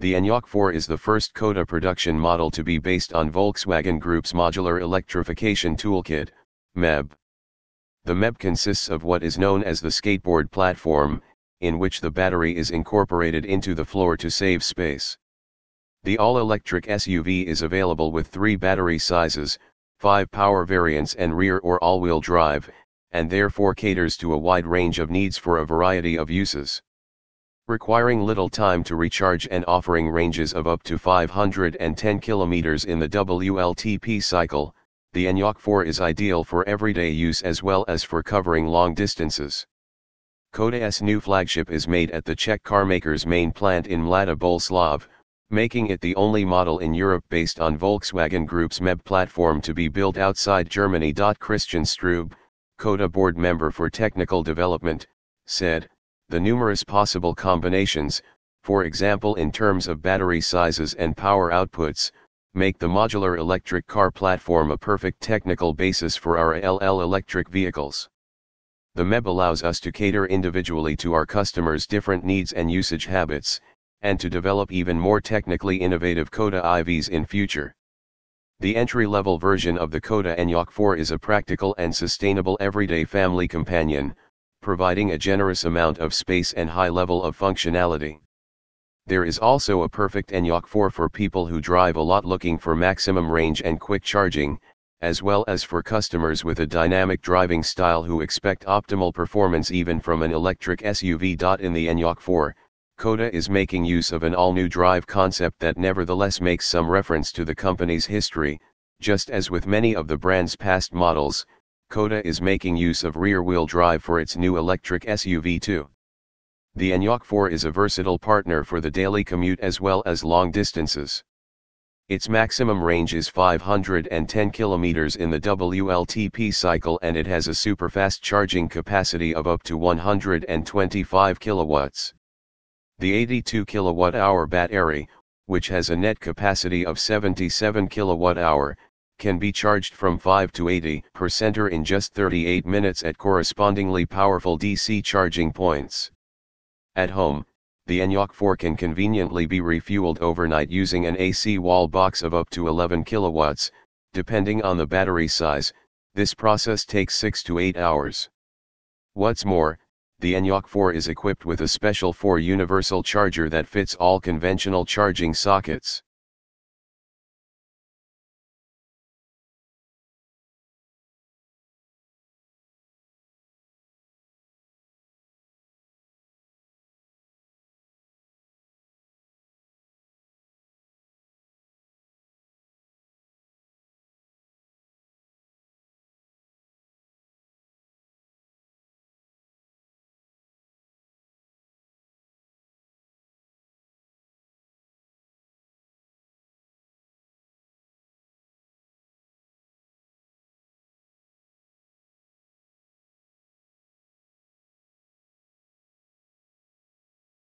The Enyaq 4 is the first Coda production model to be based on Volkswagen Group's Modular Electrification Toolkit, MEB. The MEB consists of what is known as the skateboard platform, in which the battery is incorporated into the floor to save space. The all-electric SUV is available with three battery sizes, five power variants and rear or all-wheel drive, and therefore caters to a wide range of needs for a variety of uses requiring little time to recharge and offering ranges of up to 510 kilometers in the WLTP cycle, the Enyaq 4 is ideal for everyday use as well as for covering long distances. Koda's new flagship is made at the Czech carmaker's main plant in Mlada Boleslav, making it the only model in Europe based on Volkswagen Group's MEB platform to be built outside Germany. Christian Strube, Koda board member for technical development, said, the numerous possible combinations, for example in terms of battery sizes and power outputs, make the modular electric car platform a perfect technical basis for our LL electric vehicles. The MEB allows us to cater individually to our customers' different needs and usage habits, and to develop even more technically innovative Coda IVs in future. The entry-level version of the Coda Enyaq 4 is a practical and sustainable everyday family companion, providing a generous amount of space and high level of functionality. There is also a perfect Enyaq 4 for people who drive a lot looking for maximum range and quick charging, as well as for customers with a dynamic driving style who expect optimal performance even from an electric SUV. In the Enyaq 4, Koda is making use of an all-new drive concept that nevertheless makes some reference to the company's history, just as with many of the brand's past models, Koda is making use of rear-wheel drive for its new electric SUV too. The Enyaq 4 is a versatile partner for the daily commute as well as long distances. Its maximum range is 510 kilometers in the WLTP cycle and it has a super fast charging capacity of up to 125 kilowatts. The 82 kilowatt-hour battery, which has a net capacity of 77 kilowatt-hour, can be charged from 5 to 80 per center in just 38 minutes at correspondingly powerful DC charging points. At home, the Enyaq 4 can conveniently be refueled overnight using an AC wall box of up to 11 kilowatts, depending on the battery size, this process takes 6 to 8 hours. What's more, the Enyaq 4 is equipped with a special 4 universal charger that fits all conventional charging sockets.